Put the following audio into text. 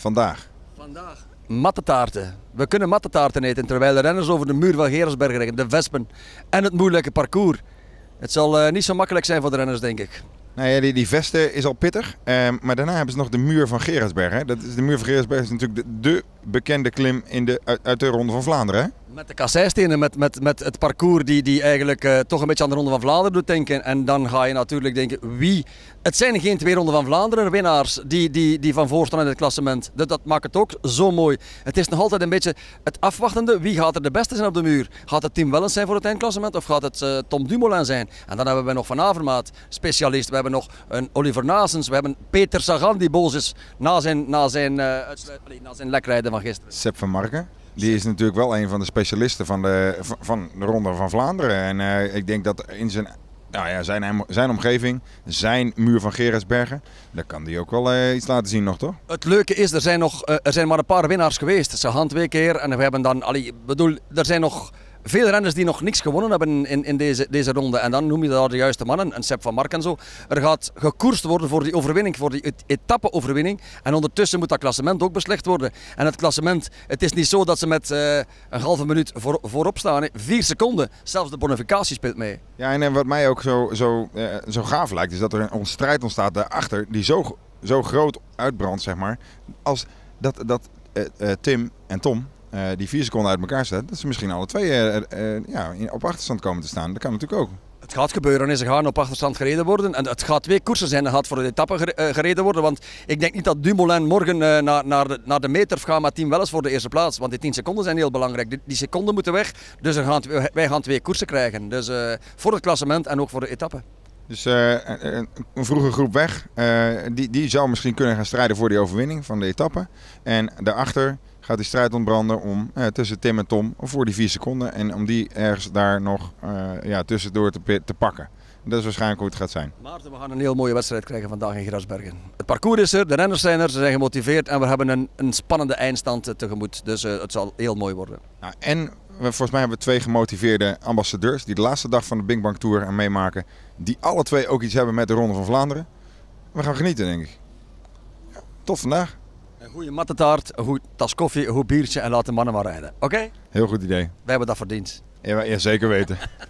Vandaag. Vandaag. taarten. We kunnen taarten eten terwijl de renners over de muur van Gerensberg rennen, de Vespen en het moeilijke parcours. Het zal eh, niet zo makkelijk zijn voor de renners, denk ik. Nou die, die vesten is al pittig. Ehm, maar daarna hebben ze nog de muur van Gerensberg. Dat is, de muur van Gerensberg is natuurlijk de, bekende klim in de, uit, uit de Ronde van Vlaanderen. Hè? Met de kasseistenen, met, met, met het parcours die, die eigenlijk eh, toch een beetje aan de Ronde van Vlaanderen doet denken. En dan ga je natuurlijk denken, wie... Het zijn geen twee Ronde van Vlaanderen winnaars die, die, die van voor staan in het klassement. Dat, dat maakt het ook zo mooi. Het is nog altijd een beetje het afwachtende, wie gaat er de beste zijn op de muur? Gaat het Tim Wellens zijn voor het eindklassement of gaat het eh, Tom Dumoulin zijn? En dan hebben we nog Van Avermaat, specialist. We hebben nog een Oliver Nasens. We hebben Peter Sagan die boos is na zijn, na zijn, eh, na zijn lekrijden van gisteren. Sep van Marken die is natuurlijk wel een van de specialisten van de, van de Ronde van Vlaanderen. En eh, ik denk dat in zijn nou ja, zijn, zijn omgeving, zijn muur van Gerasbergen. Daar kan hij ook wel eh, iets laten zien nog, toch? Het leuke is, er zijn, nog, eh, er zijn maar een paar winnaars geweest. Ze twee keer en we hebben dan... Allee, bedoel, er zijn nog veel renners die nog niks gewonnen hebben in, in deze, deze ronde. En dan noem je daar de juiste mannen, een Sepp van Mark en zo. Er gaat gekoerst worden voor die overwinning, voor die etappe-overwinning. En ondertussen moet dat klassement ook beslecht worden. En het klassement, het is niet zo dat ze met eh, een halve minuut voor, voorop staan. Vier seconden, zelfs de bonificatie speelt mee. Ja, en, en wat mij ook zo, zo, eh, zo gaaf lijkt, is dat er een strijd ontstaat daarachter die zo, zo groot uitbrandt, zeg maar. Als dat, dat eh, Tim en Tom eh, die vier seconden uit elkaar zetten, dat ze misschien alle twee eh, eh, ja, op achterstand komen te staan. Dat kan natuurlijk ook. Het gaat gebeuren en ze gaan op achterstand gereden worden. En het gaat twee koersen zijn. Het gaat voor de etappe gereden worden. Want ik denk niet dat Dumoulin morgen naar, naar, de, naar de meter gaat, maar team wel eens voor de eerste plaats. Want die 10 seconden zijn heel belangrijk. Die, seconden moeten weg. Dus gaan, wij gaan twee koersen krijgen. Dus voor het klassement en ook voor de etappe. Dus eh, eh, eh, een, vroege groep weg, die, die zou misschien kunnen gaan strijden voor die overwinning van de etappe. En daarachter gaat die strijd ontbranden om, tussen Tim en Tom voor die vier seconden. En om die ergens daar nog ja, tussendoor te, te pakken. Dat is waarschijnlijk hoe het gaat zijn. Maarten, we gaan een heel mooie wedstrijd krijgen vandaag in Grasbergen. Het parcours is er, de renners zijn er, ze zijn gemotiveerd en we hebben een, een spannende eindstand tegemoet. Dus het zal heel mooi worden. Nou, en volgens mij hebben we twee gemotiveerde ambassadeurs die de laatste dag van de Bing Bang Tour aan meemaken. Die alle twee ook iets hebben met de Ronde van Vlaanderen. We gaan genieten, denk ik. Ja, tot vandaag. Een goede mattetaart, een goed tas koffie, een goed biertje en laten mannen maar rijden. Oké? Heel goed idee. Wij hebben dat verdiend. Ja, ja zeker weten.